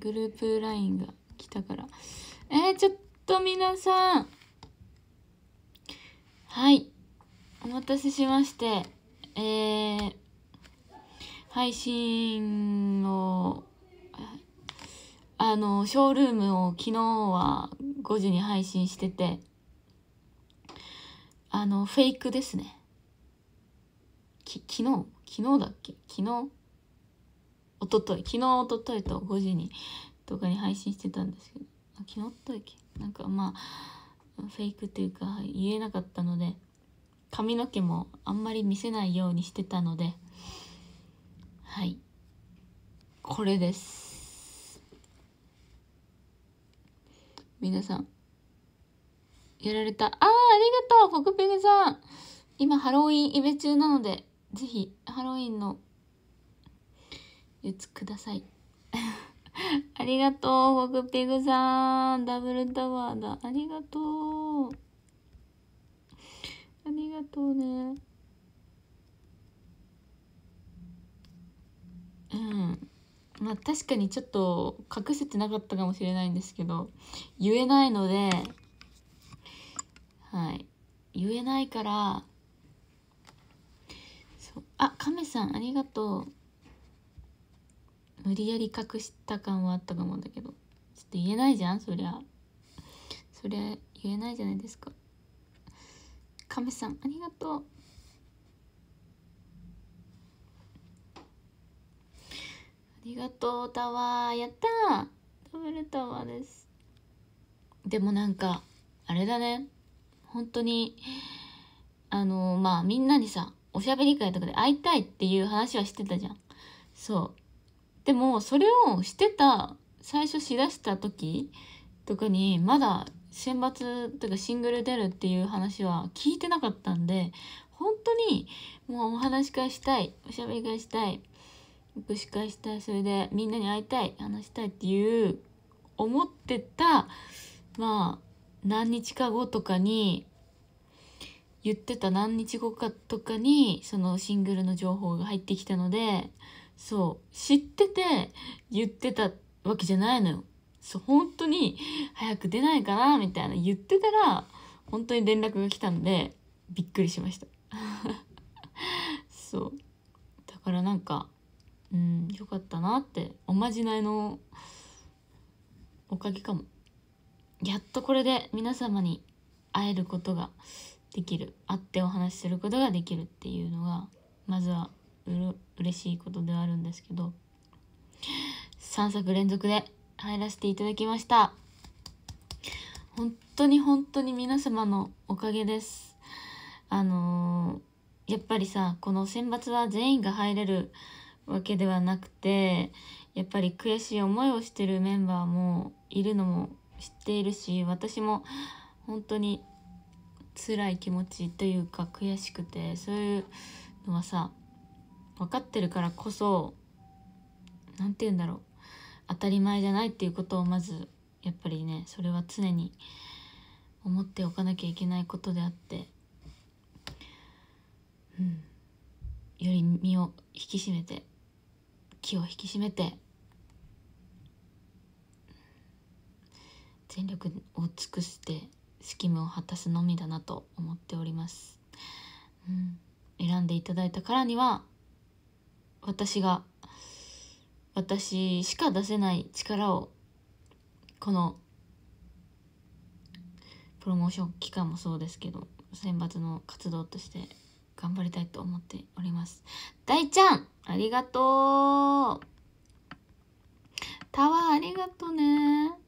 グループ LINE が来たから。えー、ちょっと皆さん。はい。お待たせしまして、えー、配信を、あの、ショールームを昨日は5時に配信してて、あの、フェイクですね。き、昨日昨日だっけ昨日一昨日昨日おとといと5時に動画に配信してたんですけど昨日といけなんかまあフェイクというか言えなかったので髪の毛もあんまり見せないようにしてたのではいこれです皆さんやられたああありがとうポクペグさん今ハロウィンイベ中なのでぜひハロウィンの4つください ありがとうホグペグさんダブルタワーだありがとうありがとうねうんまあ確かにちょっと隠せてなかったかもしれないんですけど言えないのではい言えないからそうあカメさんありがとう無理やり隠した感はあったかもだけどちょっと言えないじゃんそりゃそりゃ言えないじゃないですか亀さんありがとうありがとうタワーやったダブルタワーですでもなんかあれだね本当にあのまあみんなにさおしゃべり会とかで会いたいっていう話はしてたじゃんそうでもそれをしてた最初しだした時とかにまだ選抜とかシングル出るっていう話は聞いてなかったんで本当にもうお話し会したいおしゃべり会したい握手会したいそれでみんなに会いたい話したいっていう思ってたまあ何日か後とかに言ってた何日後かとかにそのシングルの情報が入ってきたのでそう知ってて言ってたわけじゃないのよそう本当に早く出ないかなみたいな言ってたら本当に連絡が来たのでびっくりしました そうだからなんかうんよかったなっておまじないのおかげかもやっとこれで皆様に会えることができる会ってお話しすることができるっていうのがまずはうる嬉しいことではあるんですけど3作連続で入らせていただきました本当に本当に皆様のおかげですあのー、やっぱりさこの選抜は全員が入れるわけではなくてやっぱり悔しい思いをしてるメンバーもいるのも知っているし私も本当に辛い気持ちというか悔しくてそういうのはさ分かってるからこそ何て言うんだろう当たり前じゃないっていうことをまずやっぱりねそれは常に思っておかなきゃいけないことであって、うん、より身を引き締めて気を引き締めて全力を尽くしてスキムを果たすのみだなと思っております。うん、選んでいただいたからには私が私しか出せない力をこのプロモーション期間もそうですけど選抜の活動として頑張りたいと思っております大ちゃんありがとうタワーありがとね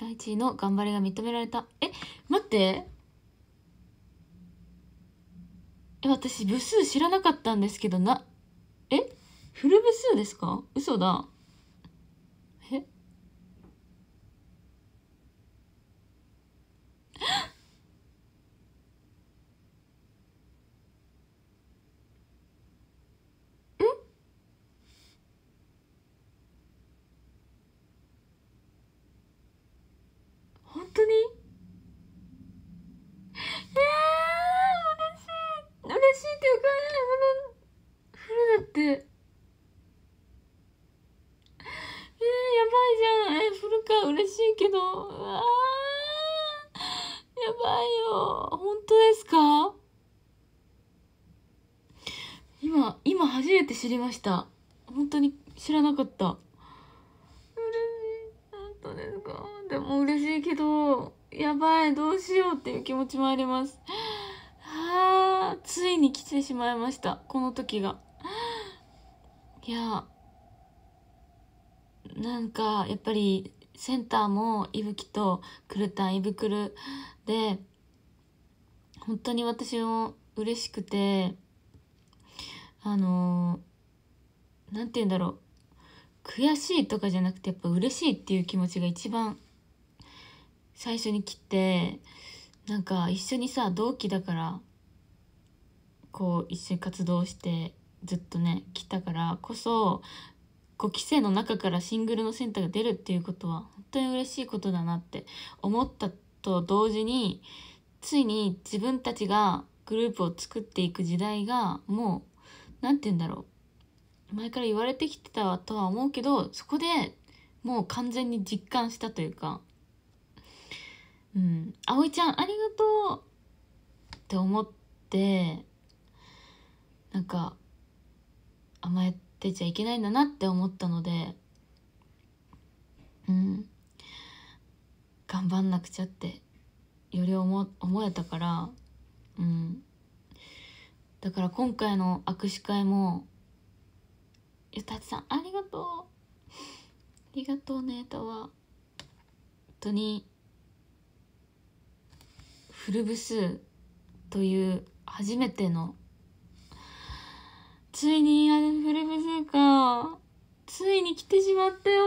ライチーの頑張りが認められた。え、待って。え、私部数知らなかったんですけどな、えフル部数ですか嘘だ。え本当にえー、嬉しい嬉しいっていうかフルだってえー、やばいじゃんえフルか嬉しいけどあやばいよ本当ですか今今初めて知りました本当に知らなかったいけど、やばい、どうしようっていう気持ちもあります。はあ、ついに来てしまいました、この時が。いや、なんか、やっぱり、センターもいぶきとくるたんいぶくるで、本当に私も嬉しくて、あのー、なんて言うんだろう。悔しいとかじゃなくてやっぱ嬉しいっていう気持ちが一番最初に来てなんか一緒にさ同期だからこう一緒に活動してずっとね来たからこそ5期生の中からシングルのセンターが出るっていうことは本当に嬉しいことだなって思ったと同時についに自分たちがグループを作っていく時代がもう何て言うんだろう前から言われてきてたとは思うけどそこでもう完全に実感したというかうん、葵ちゃんありがとうって思ってなんか甘えてちゃいけないんだなって思ったのでうん頑張んなくちゃってより思思えたからうんだから今回の握手会も「ゆたちさんありがとうありがとうねたわ」本当にフルブスという初めてのついにあルフルブスかついに来てしまったよ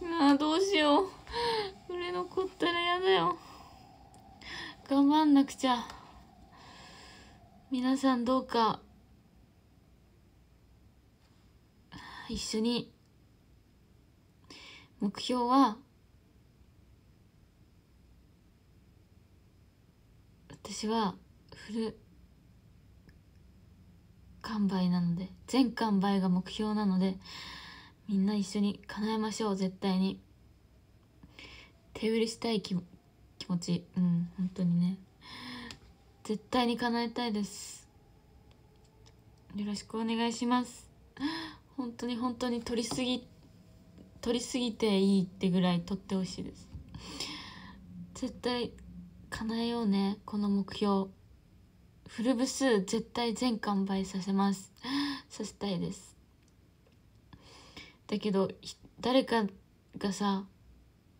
みんなああどうしよう売れ残ったらやだよ頑張んなくちゃ皆さんどうか一緒に目標は私はフル完売なので全完売が目標なのでみんな一緒に叶えましょう絶対に手売りしたい気気持ちうん本当にね絶対に叶えたいですよろしくお願いします本当に本当に取りすぎ取りすぎていいってぐらい取ってほしいです絶対叶えようねこの目標フル部数絶対全完売させますさせ たいですだけど誰かがさ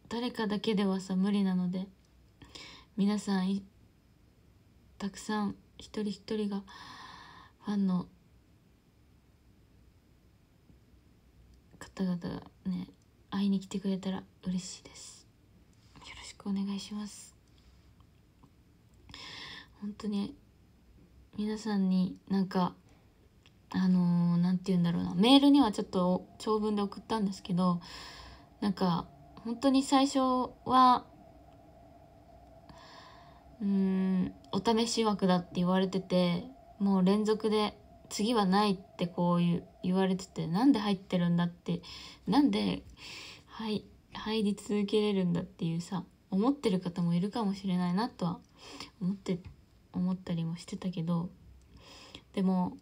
誰かだけではさ無理なので皆さんたくさん一人一人がファンの方々がね会いに来てくれたら嬉しいですよろしくお願いします本当に皆さんになんかあの何、ー、て言うんだろうなメールにはちょっと長文で送ったんですけどなんか本当に最初はうんお試し枠だって言われててもう連続で次はないってこういう言われててなんで入ってるんだってなんで、はい、入り続けれるんだっていうさ思ってる方もいるかもしれないなとは思って思ったりもしてたけどでも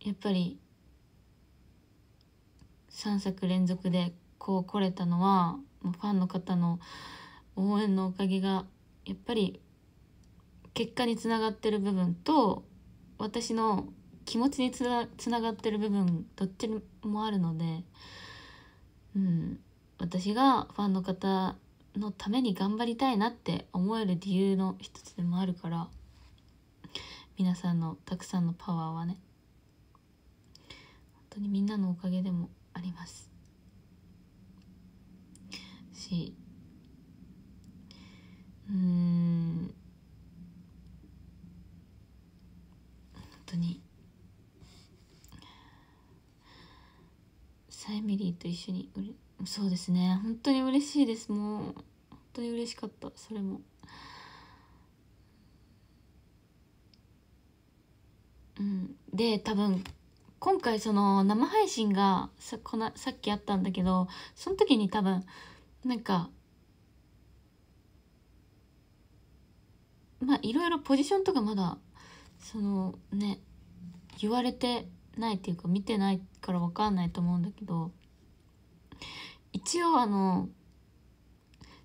やっぱり3作連続でこう来れたのはファンの方の応援のおかげがやっぱり結果につながってる部分と私の気持ちにつなつながってる部分どっちもあるので、うん、私がファンの方のために頑張りたいなって思える理由の一つでもあるから皆さんのたくさんのパワーはね本当にみんなのおかげでもありますしうん本当にサエミリーと一緒にそうですね本当に嬉しいですもう本当に嬉しかったそれもうんで多分今回その生配信がさこなさっきあったんだけどその時に多分なんかまあいろいろポジションとかまだそのね言われてないっていうか見てないから分かんないと思うんだけど一応あの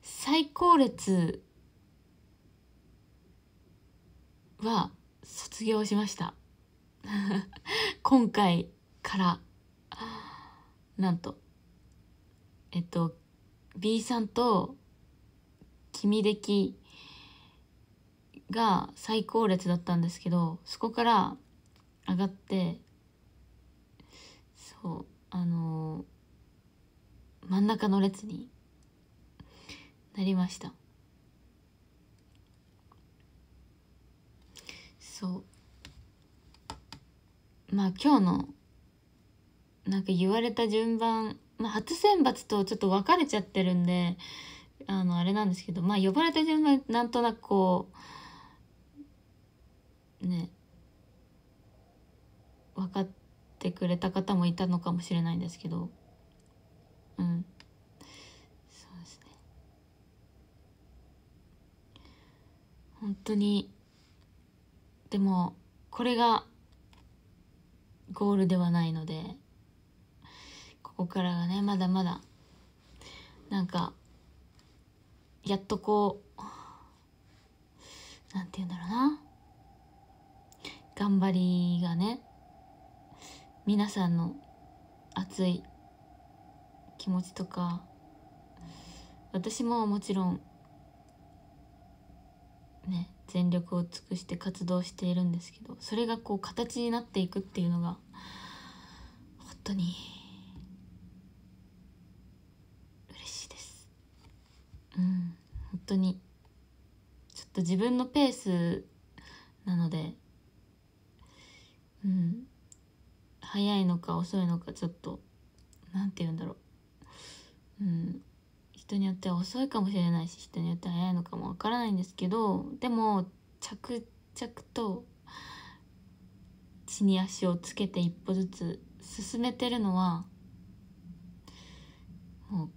最高列は卒業しました 今回からなんとえっと B さんと君出来が最高列だったんですけどそこから上がって真ん中の列になりましたそうまあ今日のなんか言われた順番、まあ、初選抜とちょっと分かれちゃってるんであのあれなんですけどまあ呼ばれた順番なんとなくこうね分かってくれた方もいたのかもしれないんですけどうん本当にでもこれがゴールではないのでここからがねまだまだなんかやっとこうなんて言うんだろうな頑張りがね皆さんの熱い気持ちとか私ももちろんね全力を尽くして活動しているんですけどそれがこう形になっていくっていうのが本当に嬉しいですうん本当にちょっと自分のペースなのでうん早いのか遅いのかちょっと何て言うんだろううん人によっては遅いかもしれないし人によっては早いのかもわからないんですけどでも着々と地に足をつけて一歩ずつ進めてるのはもう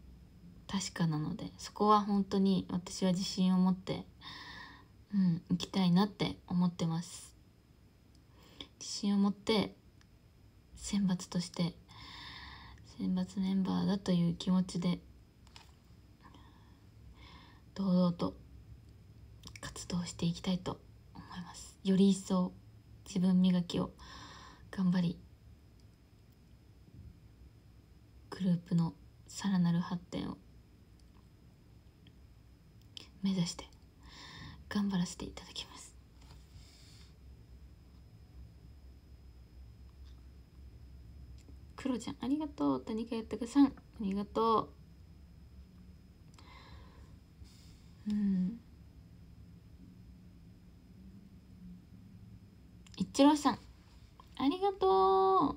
確かなのでそこは本当に私は自信を持って、うん、行きたいなって思ってます自信を持って選抜として選抜メンバーだという気持ちで堂々と活動していきたいと思いますより一層自分磨きを頑張りグループのさらなる発展を目指して頑張らせていただきますクロちゃんありがとう谷川やさんありがとううん一郎さんありがとう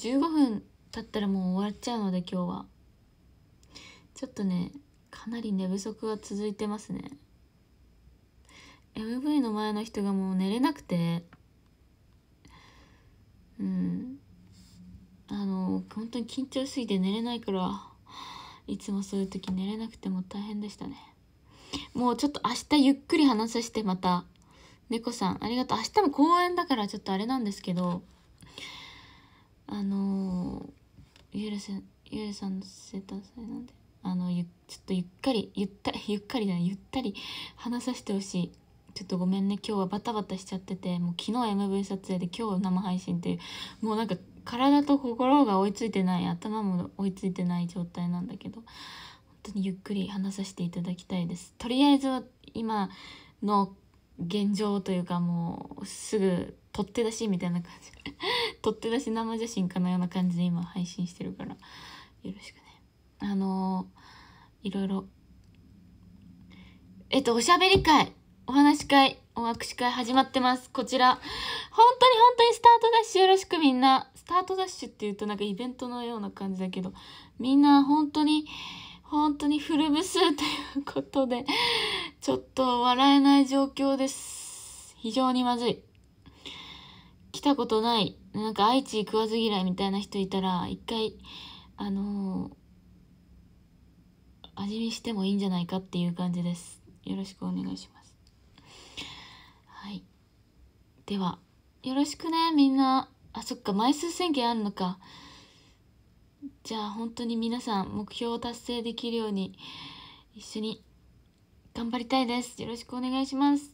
15分経ったらもう終わっちゃうので今日はちょっとねかなり寝不足が続いてますね MV の前の人がもう寝れなくてうんあの本当に緊張しすぎて寝れないからいつもそういう時寝れなくても大変でしたねもうちょっと明日ゆっくり話させてまた猫さんありがとう明日も公演だからちょっとあれなんですけどあのー、ゆるせゆるさんのたせいなんであのゆちょっとゆっかりゆったり ゆっかりい、ゆったり話させてほしいちょっとごめんね今日はバタバタしちゃっててもう昨日 MV 撮影で今日生配信っていうもうなんか体と心が追いついてない頭も追いついてない状態なんだけど本当にゆっくり話させていただきたいですとりあえずは今の現状というかもうすぐ取って出しみたいな感じ 取って出し生写真かのような感じで今配信してるからよろしくねあのー、いろいろえっとおしゃべり会お話し会お握手会始まってます。こちら。本当に本当にスタートダッシュよろしくみんな。スタートダッシュって言うとなんかイベントのような感じだけど、みんな本当に、本当にフルブスということで、ちょっと笑えない状況です。非常にまずい。来たことない、なんか愛知食わず嫌いみたいな人いたら、一回、あのー、味見してもいいんじゃないかっていう感じです。よろしくお願いします。では、よろしくね、みんな。あ、そっか、枚数宣言あるのか。じゃあ、本当に皆さん、目標を達成できるように、一緒に頑張りたいです。よろしくお願いします。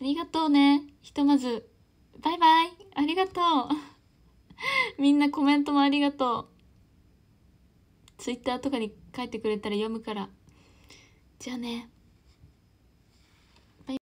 ありがとうね。ひとまず、バイバイ。ありがとう。みんなコメントもありがとう。ツイッターとかに書いてくれたら読むから。じゃあね。